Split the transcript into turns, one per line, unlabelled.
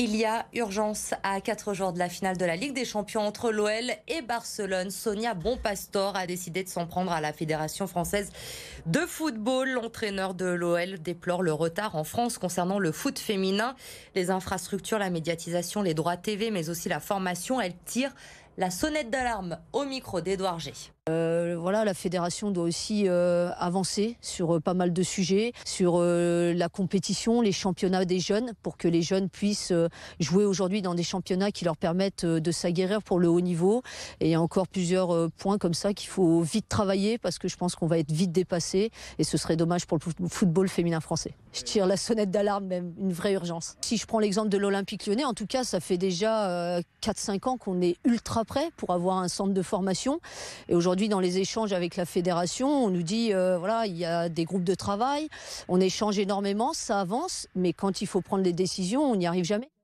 Il y a urgence à 4 jours de la finale de la Ligue des Champions entre l'OL et Barcelone. Sonia Bonpastor a décidé de s'en prendre à la Fédération française de football. L'entraîneur de l'OL déplore le retard en France concernant le foot féminin, les infrastructures, la médiatisation, les droits TV, mais aussi la formation. Elle tire la sonnette d'alarme au micro d'Edouard G.
Euh, voilà, la fédération doit aussi euh, avancer sur euh, pas mal de sujets, sur la compétition, les championnats des jeunes, pour que les jeunes puissent jouer aujourd'hui dans des championnats qui leur permettent de s'aguerrir pour le haut niveau. Et il y a encore plusieurs points comme ça qu'il faut vite travailler parce que je pense qu'on va être vite dépassé et ce serait dommage pour le football féminin français. Je tire la sonnette d'alarme, même une vraie urgence. Si je prends l'exemple de l'Olympique lyonnais, en tout cas, ça fait déjà 4-5 ans qu'on est ultra pour avoir un centre de formation. Et aujourd'hui, dans les échanges avec la fédération, on nous dit, euh, voilà, il y a des groupes de travail, on échange énormément, ça avance, mais quand il faut prendre des décisions, on n'y arrive jamais.